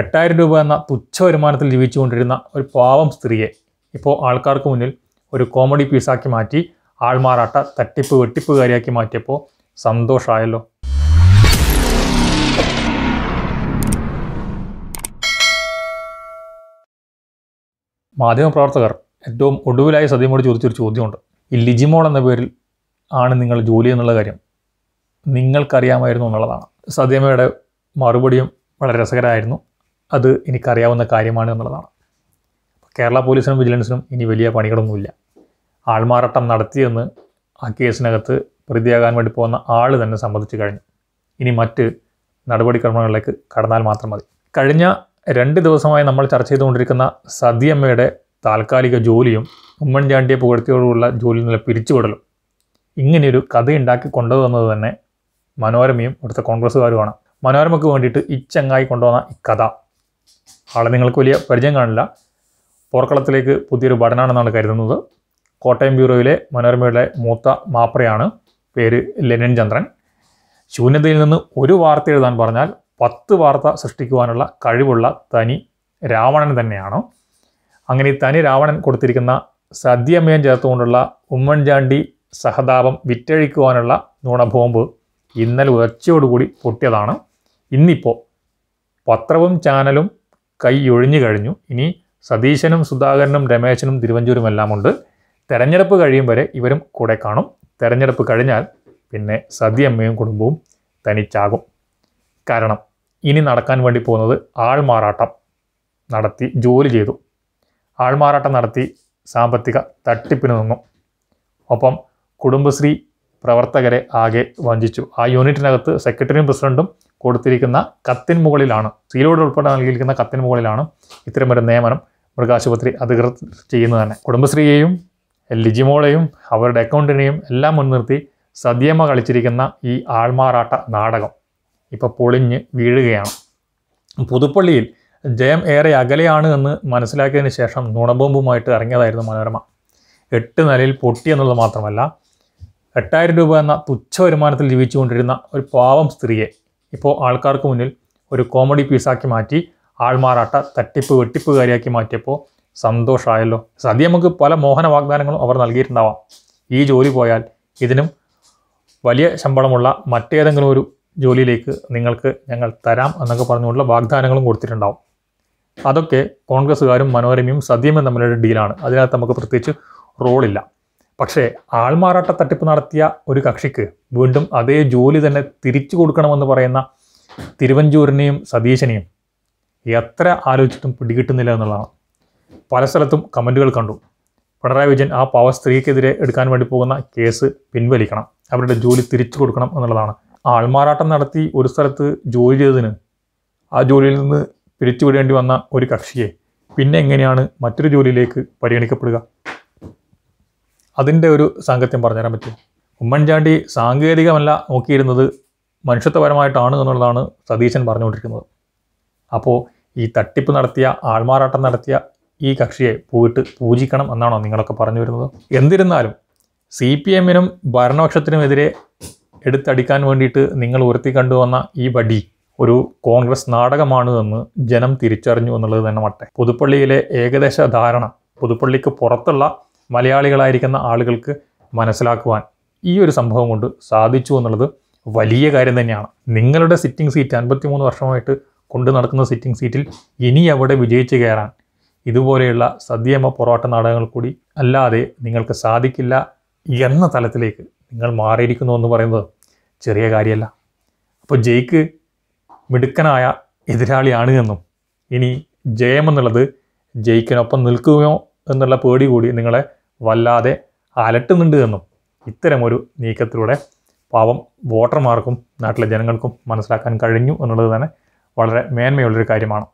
എട്ടായിരം രൂപ എന്ന തുച്ഛ വരുമാനത്തിൽ ജീവിച്ചുകൊണ്ടിരുന്ന ഒരു പാവം സ്ത്രീയെ ഇപ്പോൾ ആൾക്കാർക്ക് മുന്നിൽ ഒരു കോമഡി പീസാക്കി മാറ്റി ആൾമാറാട്ട തട്ടിപ്പ് വെട്ടിപ്പുകാരിയാക്കി മാറ്റിയപ്പോൾ സന്തോഷമായല്ലോ മാധ്യമപ്രവർത്തകർ ഏറ്റവും ഒടുവിലായി സദ്യമോട് ചോദിച്ചൊരു ചോദ്യമുണ്ട് ഈ ലിജിമോൾ എന്ന പേരിൽ ആണ് നിങ്ങൾ ജോലി എന്നുള്ള കാര്യം നിങ്ങൾക്കറിയാമായിരുന്നു എന്നുള്ളതാണ് സദ്യമയുടെ മറുപടിയും വളരെ രസകരമായിരുന്നു അത് എനിക്കറിയാവുന്ന കാര്യമാണ് എന്നുള്ളതാണ് കേരള പോലീസിനും വിജിലൻസിനും ഇനി വലിയ പണികളൊന്നുമില്ല ആൾമാറാട്ടം നടത്തിയെന്ന് ആ കേസിനകത്ത് പ്രതിയാകാൻ വേണ്ടി പോകുന്ന ആൾ തന്നെ സമ്മതിച്ചു കഴിഞ്ഞു ഇനി മറ്റ് നടപടിക്രമങ്ങളിലേക്ക് കടന്നാൽ മാത്രം മതി കഴിഞ്ഞ രണ്ട് ദിവസമായി നമ്മൾ ചർച്ച ചെയ്തുകൊണ്ടിരിക്കുന്ന സതിയമ്മയുടെ താൽക്കാലിക ജോലിയും ഉമ്മൻചാണ്ടിയെ പുകഴ്ത്തിയോടുള്ള ജോലിയിൽ നിന്നുള്ള പിരിച്ചുവിടലും ഇങ്ങനെയൊരു കഥയുണ്ടാക്കി കൊണ്ടുവന്നത് തന്നെ മനോരമയും ഇവിടുത്തെ കോൺഗ്രസ്സുകാരുമാണ് മനോരമയ്ക്ക് വേണ്ടിയിട്ട് ഇച്ചങ്ങായി കൊണ്ടുവന്ന ഈ കഥ ആളെ നിങ്ങൾക്ക് വലിയ പരിചയം കാണില്ല പോർക്കളത്തിലേക്ക് പുതിയൊരു ഭടനാണെന്നാണ് കരുതുന്നത് കോട്ടയം ബ്യൂറോയിലെ മനോരമയുടെ മൂത്ത മാപ്രയാണ് പേര് ലെനിൻ ചന്ദ്രൻ ശൂന്യതയിൽ നിന്ന് ഒരു വാർത്ത എഴുതാൻ പറഞ്ഞാൽ പത്ത് വാർത്ത സൃഷ്ടിക്കുവാനുള്ള കഴിവുള്ള തനി രാവണൻ തന്നെയാണ് അങ്ങനെ തനി രാവണൻ കൊടുത്തിരിക്കുന്ന സദ്യമയം ചേർത്തുകൊണ്ടുള്ള ഉമ്മൻചാണ്ടി സഹതാപം വിറ്റഴിക്കുവാനുള്ള നുണബോംബ് ഇന്നലെ ഉച്ചയോടുകൂടി പൊട്ടിയതാണ് ഇന്നിപ്പോൾ പത്രവും ചാനലും കൈ ഒഴിഞ്ഞു കഴിഞ്ഞു ഇനി സതീശനും സുധാകരനും രമേശനും തിരുവഞ്ചൂരും എല്ലാം ഉണ്ട് തെരഞ്ഞെടുപ്പ് കഴിയും വരെ ഇവരും കൂടെ കാണും തെരഞ്ഞെടുപ്പ് കഴിഞ്ഞാൽ പിന്നെ സതിയമ്മയും കുടുംബവും തനിച്ചാകും കാരണം ഇനി നടക്കാൻ വേണ്ടി പോകുന്നത് ആൾമാറാട്ടം നടത്തി ജോലി ചെയ്തു ആൾമാറാട്ടം നടത്തി സാമ്പത്തിക തട്ടിപ്പിന് നിന്നു ഒപ്പം കുടുംബശ്രീ പ്രവർത്തകരെ ആകെ വഞ്ചിച്ചു ആ യൂണിറ്റിനകത്ത് സെക്രട്ടറിയും പ്രസിഡൻറ്റും കൊടുത്തിരിക്കുന്ന കത്തിന് മുകളിലാണ് സീലോട് ഉൾപ്പെടെ നൽകിയിരിക്കുന്ന കത്തിന് മുകളിലാണ് ഇത്തരമൊരു നിയമനം മൃഗാശുപത്രി അധികൃതർ ചെയ്യുന്നത് തന്നെ കുടുംബശ്രീയെയും ലിജിമോളെയും അവരുടെ അക്കൗണ്ടിനെയും എല്ലാം മുൻനിർത്തി സദ്യമ്മ കളിച്ചിരിക്കുന്ന ഈ ആൾമാറാട്ട നാടകം ഇപ്പോൾ പൊളിഞ്ഞ് വീഴുകയാണ് പുതുപ്പള്ളിയിൽ ജയം ഏറെ അകലെയാണ് എന്ന് മനസ്സിലാക്കിയതിന് ശേഷം നുണബോമ്പുമായിട്ട് ഇറങ്ങിയതായിരുന്നു മനോരമ എട്ട് നിലയിൽ പൊട്ടി എന്നുള്ളത് മാത്രമല്ല എട്ടായിരം രൂപ എന്ന തുച്ഛ വരുമാനത്തിൽ ജീവിച്ചുകൊണ്ടിരുന്ന ഒരു പാവം സ്ത്രീയെ ഇപ്പോൾ ആൾക്കാർക്ക് മുന്നിൽ ഒരു കോമഡി പീസാക്കി മാറ്റി ആൾമാറാട്ട തട്ടിപ്പ് വെട്ടിപ്പുകാരിയാക്കി മാറ്റിയപ്പോൾ സന്തോഷമായല്ലോ സദ്യ നമുക്ക് പല മോഹന വാഗ്ദാനങ്ങളും അവർ നൽകിയിട്ടുണ്ടാവാം ഈ ജോലി പോയാൽ ഇതിനും വലിയ ശമ്പളമുള്ള മറ്റേതെങ്കിലും ഒരു ജോലിയിലേക്ക് നിങ്ങൾക്ക് ഞങ്ങൾ തരാം എന്നൊക്കെ പറഞ്ഞുകൊണ്ടുള്ള വാഗ്ദാനങ്ങളും കൊടുത്തിട്ടുണ്ടാവും അതൊക്കെ കോൺഗ്രസ്സുകാരും മനോരമയും സദ്യയും തമ്മിലൊരു ഡീലാണ് അതിനകത്ത് നമുക്ക് പ്രത്യേകിച്ച് റോളില്ല പക്ഷേ ആൾമാറാട്ട തട്ടിപ്പ് നടത്തിയ ഒരു കക്ഷിക്ക് വീണ്ടും അതേ ജോലി തന്നെ തിരിച്ചു കൊടുക്കണമെന്ന് പറയുന്ന തിരുവഞ്ചൂരിനെയും സതീശനെയും എത്ര ആലോചിച്ചിട്ടും പിടികിട്ടുന്നില്ല എന്നുള്ളതാണ് പല സ്ഥലത്തും കമൻറ്റുകൾ കണ്ടു പിണറായി വിജയൻ ആ പവർ സ്ത്രീക്കെതിരെ എടുക്കാൻ വേണ്ടി പോകുന്ന കേസ് പിൻവലിക്കണം അവരുടെ ജോലി തിരിച്ചു കൊടുക്കണം എന്നുള്ളതാണ് ആൾമാറാട്ടം നടത്തി ഒരു സ്ഥലത്ത് ജോലി ചെയ്തതിന് ആ ജോലിയിൽ നിന്ന് പിരിച്ചുവിടേണ്ടി വന്ന ഒരു കക്ഷിയെ പിന്നെ എങ്ങനെയാണ് മറ്റൊരു ജോലിയിലേക്ക് പരിഗണിക്കപ്പെടുക അതിൻ്റെ ഒരു സാങ്കത്യം പറഞ്ഞുതരാൻ പറ്റും ഉമ്മൻചാണ്ടി സാങ്കേതികമല്ല നോക്കിയിരുന്നത് മനുഷ്യത്വപരമായിട്ടാണ് എന്നുള്ളതാണ് സതീശൻ പറഞ്ഞുകൊണ്ടിരിക്കുന്നത് അപ്പോൾ ഈ തട്ടിപ്പ് നടത്തിയ ആൾമാറാട്ടം നടത്തിയ ഈ കക്ഷിയെ പോയിട്ട് പൂജിക്കണം എന്നാണോ നിങ്ങളൊക്കെ പറഞ്ഞു വരുന്നത് എന്നിരുന്നാലും സി പി എമ്മിനും ഭരണപക്ഷത്തിനുമെതിരെ എടുത്തടിക്കാൻ വേണ്ടിയിട്ട് നിങ്ങൾ ഉയർത്തി കണ്ടുവന്ന ഈ വടി ഒരു കോൺഗ്രസ് നാടകമാണ് എന്ന് ജനം തിരിച്ചറിഞ്ഞു എന്നുള്ളത് തന്നെ മട്ടെ പുതുപ്പള്ളിയിലെ ഏകദേശ ധാരണ പുതുപ്പള്ളിക്ക് പുറത്തുള്ള മലയാളികളായിരിക്കുന്ന ആളുകൾക്ക് മനസ്സിലാക്കുവാൻ ഈ ഒരു സംഭവം കൊണ്ട് സാധിച്ചു എന്നുള്ളത് വലിയ കാര്യം തന്നെയാണ് നിങ്ങളുടെ സിറ്റിംഗ് സീറ്റ് അൻപത്തിമൂന്ന് വർഷമായിട്ട് കൊണ്ടു നടക്കുന്ന സിറ്റിംഗ് സീറ്റിൽ ഇനി അവിടെ വിജയിച്ച് കയറാൻ ഇതുപോലെയുള്ള സദ്യമ പൊറോട്ട നാടകങ്ങൾ കൂടി അല്ലാതെ നിങ്ങൾക്ക് സാധിക്കില്ല എന്ന തലത്തിലേക്ക് നിങ്ങൾ മാറിയിരിക്കുന്നു എന്ന് പറയുന്നത് ചെറിയ കാര്യമല്ല അപ്പോൾ ജയ്ക്ക് മിടുക്കനായ എതിരാളിയാണ് എന്നും ഇനി ജയമെന്നുള്ളത് ജയിക്കിനൊപ്പം നിൽക്കുമോ എന്നുള്ള പേടി കൂടി നിങ്ങളെ വല്ലാതെ അലട്ടുന്നുണ്ട് എന്നും ഇത്തരമൊരു നീക്കത്തിലൂടെ പാവം വോട്ടർമാർക്കും നാട്ടിലെ ജനങ്ങൾക്കും മനസ്സിലാക്കാൻ കഴിഞ്ഞു എന്നുള്ളത് തന്നെ വളരെ മേന്മയുള്ളൊരു കാര്യമാണ്